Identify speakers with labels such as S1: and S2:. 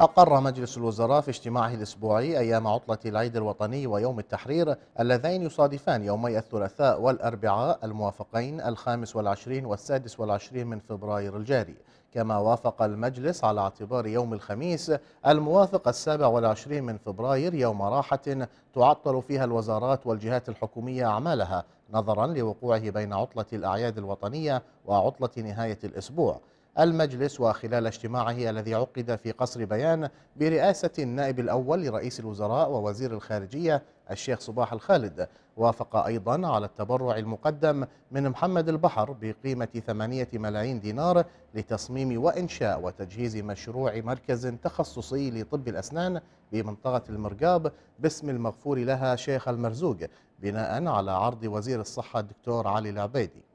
S1: أقر مجلس الوزراء في اجتماعه الأسبوعي أيام عطلة العيد الوطني ويوم التحرير اللذين يصادفان يومي الثلاثاء والأربعاء الموافقين الخامس والعشرين والسادس والعشرين من فبراير الجاري كما وافق المجلس على اعتبار يوم الخميس الموافق السابع والعشرين من فبراير يوم راحة تعطل فيها الوزارات والجهات الحكومية أعمالها نظرا لوقوعه بين عطلة الأعياد الوطنية وعطلة نهاية الأسبوع المجلس وخلال اجتماعه الذي عقد في قصر بيان برئاسة النائب الأول لرئيس الوزراء ووزير الخارجية الشيخ صباح الخالد وافق أيضا على التبرع المقدم من محمد البحر بقيمة 8 ملايين دينار لتصميم وإنشاء وتجهيز مشروع مركز تخصصي لطب الأسنان بمنطقة المرقاب باسم المغفور لها شيخ المرزوق بناء على عرض وزير الصحة الدكتور علي العبيدي